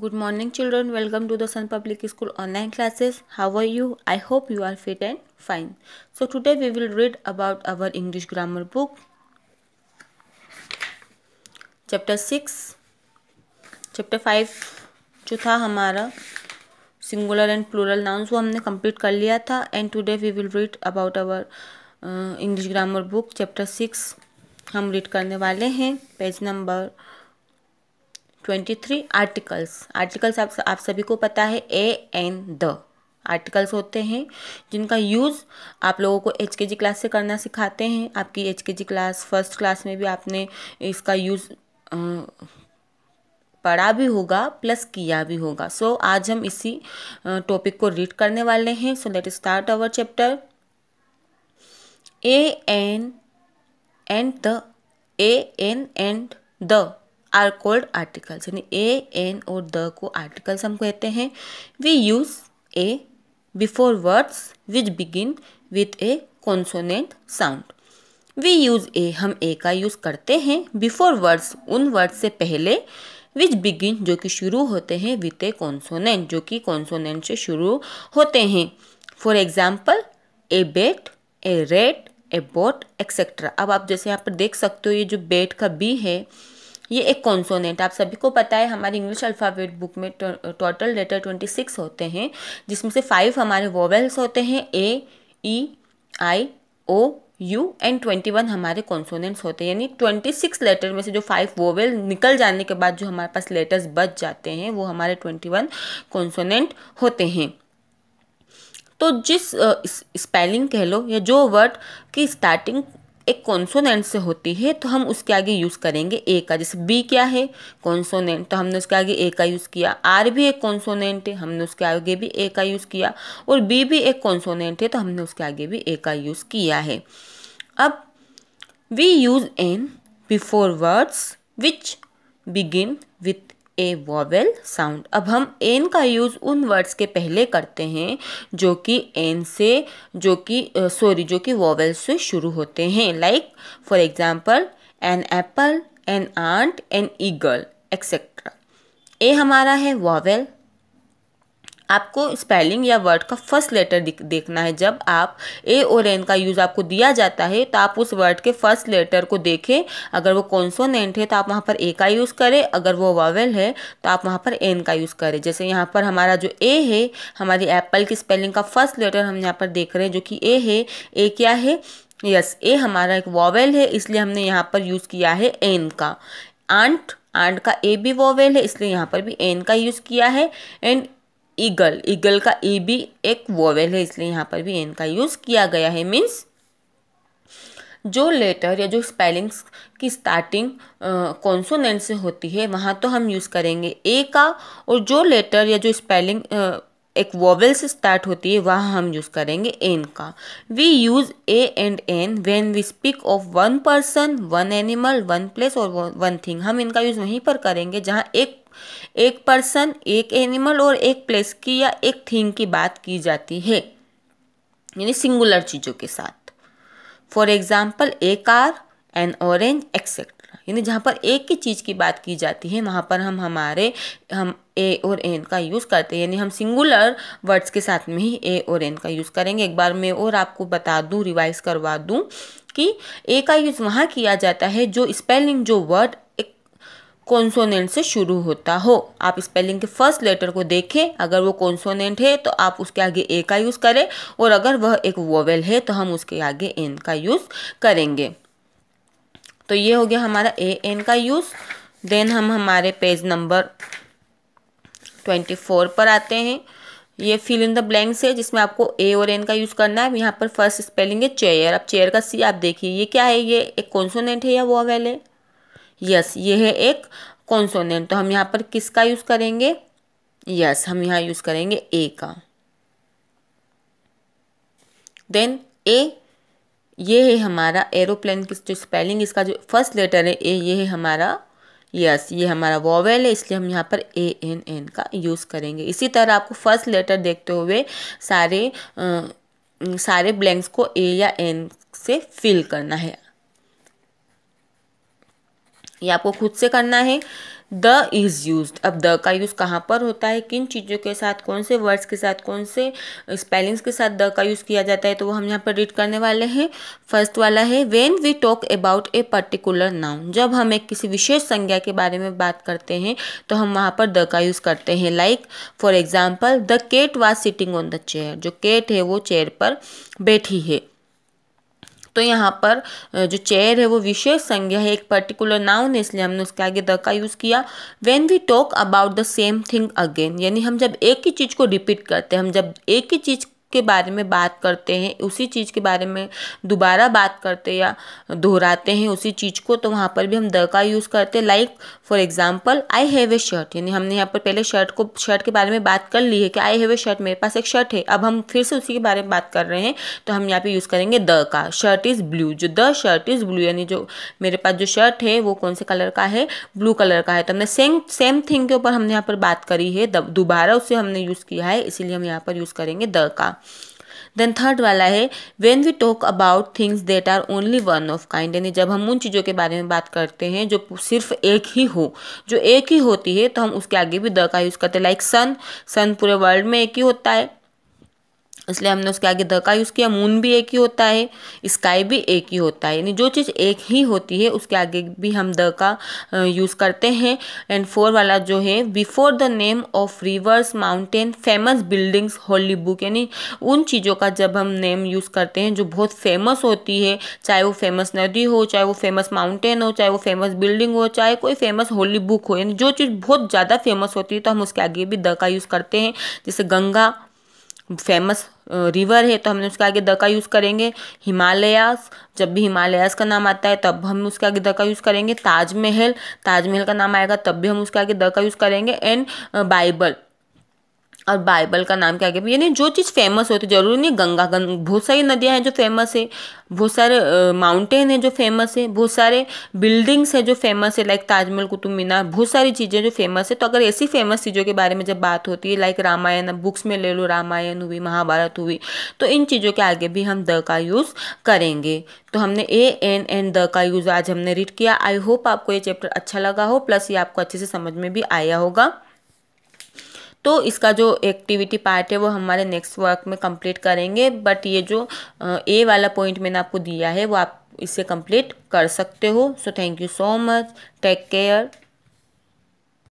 good morning children welcome to the sun public school online classes how are you I hope you are fit and fine so today we will read about our English grammar book chapter six chapter five जो था हमारा singular and plural nouns वो हमने complete कर लिया था and today we will read about our English grammar book chapter six हम read करने वाले हैं page number twenty three articles articles आप आप सभी को पता है ए एन द आर्टिकल्स होते हैं जिनका यूज़ आप लोगों को एच के जी क्लास से करना सिखाते हैं आपकी एच के जी क्लास फर्स्ट क्लास में भी आपने इसका यूज़ पढ़ा भी होगा प्लस किया भी होगा सो so, आज हम इसी टॉपिक को रीड करने वाले हैं so let start our chapter a an and the a an and the are called articles यानी ए एन और द को आर्टिकल्स हम कहते हैं we use a before words which begin with a consonant sound we use a हम a का use करते हैं बिफोर वर्ड्स उन वर्ड्स से पहले विच बिगिन जो कि शुरू होते हैं विथ ए कॉन्सोनेंट जो कि कॉन्सोनेंट से शुरू होते हैं for example a bat a rat a boat etcetera अब आप जैसे यहाँ पर देख सकते हो ये जो बेट का बी है ये एक कॉन्सोनेंट आप सभी को पता है हमारे इंग्लिश अल्फ़ाबेट बुक में टोटल लेटर ट्वेंटी सिक्स होते हैं जिसमें से फाइव हमारे वोवेल्स होते हैं a e i o u and twenty one हमारे कॉन्सोनेंट्स होते हैं यानी ट्वेंटी सिक्स लेटर में से जो फाइव वोवेल निकल जाने के बाद जो हमारे पास लेटर्स बच जाते हैं वो हमारे ट्वेंटी वन कॉन्सोनेंट होते हैं तो जिस स्पेलिंग कह लो या जो वर्ड की स्टार्टिंग एक कॉन्सोनेंट से होती है तो हम उसके आगे यूज़ करेंगे ए का जैसे बी क्या है कॉन्सोनेंट तो हमने उसके आगे ए का यूज़ किया आर भी एक कॉन्सोनेंट है हमने उसके आगे भी ए का यूज़ किया और बी भी एक कॉन्सोनेंट है तो हमने उसके आगे भी ए का यूज़ किया है अब we use an before words which begin with a vowel sound अब हम एन का यूज़ उन वर्ड्स के पहले करते हैं जो कि एन से जो कि सॉरी जो कि वॉवेल से शुरू होते हैं like for example an apple an ant an eagle etcetera a हमारा है वॉवेल आपको स्पेलिंग या वर्ड का फर्स्ट लेटर देखना है जब आप ए और एन का यूज़ आपको दिया जाता है तो आप उस वर्ड के फर्स्ट लेटर को देखें अगर वो कॉन्सोनेंट है तो आप वहाँ पर ए का यूज़ करें अगर वो वावेल है तो आप वहाँ पर एन का यूज़ करें जैसे यहाँ पर हमारा जो ए है हमारी एप्पल की स्पेलिंग का फर्स्ट लेटर हम यहाँ पर देख रहे हैं जो कि ए है ए क्या है यस ए हमारा एक वॉवेल है इसलिए हमने यहाँ पर यूज़ किया है एन का आंट आंट का ए भी वॉवेल है इसलिए यहाँ पर भी एन का यूज़ किया है एंड ईगल ईगल का ई e भी एक वोवेल है इसलिए यहाँ पर भी एन का यूज़ किया गया है मीन्स जो लेटर या जो स्पेलिंग्स की स्टार्टिंग कॉन्सोनेंट से होती है वहाँ तो हम यूज़ करेंगे ए का और जो लेटर या जो स्पेलिंग एक वोवेल से स्टार्ट होती है वहाँ हम यूज़ करेंगे एन का we use a and an when we speak of one person one animal one place और वन थिंग हम इनका यूज़ वहीं पर करेंगे जहाँ एक एक पर्सन एक एनिमल और एक प्लेस की या एक थिंग की बात की जाती है यानी सिंगुलर चीज़ों के साथ for example a car an orange etcetera यानी जहाँ पर एक ही चीज़ की बात की जाती है वहाँ पर हम हमारे हम ए और एन का यूज़ करते हैं यानी हम सिंगुलर वर्ड्स के साथ में ही ए और एन का यूज़ करेंगे एक बार मैं और आपको बता दूँ रिवाइज करवा दूँ कि ए का यूज़ वहाँ किया जाता है जो स्पेलिंग जो वर्ड कॉन्सोनेंट से शुरू होता हो आप स्पेलिंग के फर्स्ट लेटर को देखें अगर वो कॉन्सोनेंट है तो आप उसके आगे ए का यूज़ करें और अगर वह एक वोवेल है तो हम उसके आगे एन का यूज़ करेंगे तो ये हो गया हमारा ए एन का यूज़ देन हम हमारे पेज नंबर ट्वेंटी फोर पर आते हैं ये फिल इन द ब्लैंक्स है जिसमें आपको ए और एन का यूज़ करना है यहाँ पर फर्स्ट स्पेलिंग है चेयर अब चेयर का सी आप देखिए ये क्या है ये एक कॉन्सोनेंट है या वो अवेल है यस ये है एक कॉन्सोनेंट तो हम यहाँ पर किसका यूज़ करेंगे यस हम यहाँ यूज़ करेंगे ए का देन ए ये है हमारा एरोप्लेन की जो स्पेलिंग इसका जो फर्स्ट लेटर है ए ये है हमारा यस yes, ये हमारा वॉवेल है इसलिए हम यहाँ पर ए एन एन का यूज़ करेंगे इसी तरह आपको फर्स्ट लेटर देखते हुए सारे आ, सारे ब्लैंक्स को ए या एन से फिल करना है ये आपको खुद से करना है द इज़ यूज अब द का यूज़ कहाँ पर होता है किन चीज़ों के साथ कौन से वर्ड्स के साथ कौन से स्पेलिंग्स के साथ द का यूज़ किया जाता है तो वो हम यहाँ पर रीड करने वाले हैं फर्स्ट वाला है when we talk about a particular noun जब हम एक किसी विशेष संज्ञा के बारे में बात करते हैं तो हम वहाँ पर द का यूज़ करते हैं like for example the cat was sitting on the chair जो केट है वो चेयर पर बैठी है तो यहाँ पर जो चेयर है वो विशेष संज्ञा है एक पर्टिकुलर नाउन है इसलिए हमने उसके आगे द का यूज़ किया when we talk about the same thing again यानी हम जब एक ही चीज़ को रिपीट करते हैं हम जब एक ही चीज़ के बारे में बात करते हैं उसी चीज़ के बारे में दोबारा बात करते या दोहराते हैं उसी चीज़ को तो वहाँ पर भी हम द का यूज़ करते हैं like for example I have a shirt यानी हमने यहाँ पर पहले शर्ट को शर्ट के बारे में बात कर ली है कि आई हैव ए शर्ट मेरे पास एक शर्ट है अब हम फिर से उसी के बारे में बात कर रहे हैं तो हम यहाँ पर यूज़ करेंगे द का शर्ट इज़ ब्लू जो द शर्ट इज़ ब्लू यानी जो मेरे पास जो शर्ट है वो कौन से कलर का है ब्लू कलर का है तो हमने सेम सेम थिंग के ऊपर हमने यहाँ पर बात करी है दोबारा उसे हमने यूज़ किया है इसीलिए हम यहाँ पर यूज़ करेंगे द का देन थर्ड वाला है when we talk about things that are only one of kind यानी जब हम उन चीज़ों के बारे में बात करते हैं जो सिर्फ एक ही हो जो एक ही होती है तो हम उसके आगे भी द का यूज़ करते हैं लाइक सन सन पूरे वर्ल्ड में एक ही होता है इसलिए हमने उसके आगे द का यूज़ किया मून भी एक ही होता है स्काई भी एक ही होता है यानी जो चीज़ एक ही होती है उसके आगे भी हम द का यूज़ करते हैं एंड फोर वाला जो है before the name of rivers mountain famous buildings holy book यानी उन चीज़ों का जब हम नेम यूज़ करते हैं जो बहुत फेमस होती है चाहे वो फेमस नदी हो चाहे वो फेमस माउंटेन हो चाहे वो फेमस बिल्डिंग हो चाहे कोई फेमस होली बुक हो यानी जो चीज़ बहुत ज़्यादा फेमस होती है तो हम उसके आगे भी द का यूज़ करते हैं जैसे गंगा फेमस रिवर है तो हमने उसके आगे द का यूज़ करेंगे हिमालयास जब भी हिमालयास का नाम आता है तब हम उसके आगे द का यूज़ करेंगे ताजमहल ताजमहल का नाम आएगा तब भी हम उसके आगे द का यूज़ करेंगे एंड बाइबल और बाइबल का नाम के आगे यानी जो चीज़ फेमस होती है जरूरी नहीं गंगा गंग बहुत सारी नदियाँ हैं जो फेमस है बहुत सारे माउंटेन है जो फेमस है बहुत सारे बिल्डिंग्स हैं जो फेमस है लाइक ताजमहल कुतुब मीनार बहुत सारी चीज़ें जो फेमस है तो अगर ऐसी फेमस चीज़ों के बारे में जब बात होती है लाइक रामायण बुक्स में ले लो रामायण हुई महाभारत हुई तो इन चीज़ों के आगे भी हम द का यूज़ करेंगे तो हमने ए एन एन द का यूज़ आज हमने रीड किया आई होप आपको ये चैप्टर अच्छा लगा हो प्लस ये आपको अच्छे से समझ में भी आया होगा तो इसका जो एक्टिविटी पार्ट है वो हमारे नेक्स्ट वर्क में कंप्लीट करेंगे बट ये जो ए वाला पॉइंट मैंने आपको दिया है वो आप इसे कंप्लीट कर सकते हो so thank you so much take care